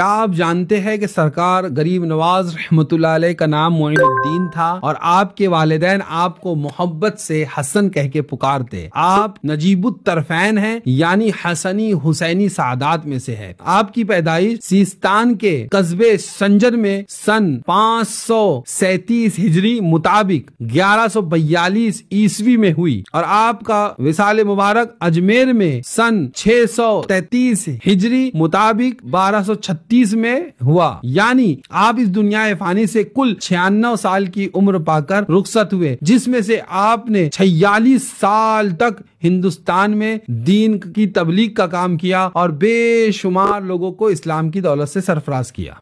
क्या आप जानते हैं कि सरकार गरीब नवाज रहमत का नाम मोइनुद्दीन था और आपके वालदेन आपको मोहब्बत से हसन कह के पुकारते आप नजीबुतरफैन हैं यानी हसनी हुसैनी सादात में से है आपकी पैदाइश सिस्तान के कस्बे संजर में सन पाँच सौ सैतीस हिजरी मुताबिक ग्यारह सौ बयालीस ईस्वी में हुई और आपका विशाल मुबारक अजमेर में सन छह सौ तैतीस हिजरी मुताबिक बारह सौ छत्तीस इकतीस में हुआ यानी आप इस दुनिया फानी से कुल छियानवे साल की उम्र पाकर रुखसत हुए जिसमें से आपने छियालीस साल तक हिंदुस्तान में दीन की तबलीग का काम किया और बेशुमार लोगों को इस्लाम की दौलत से सरफराज किया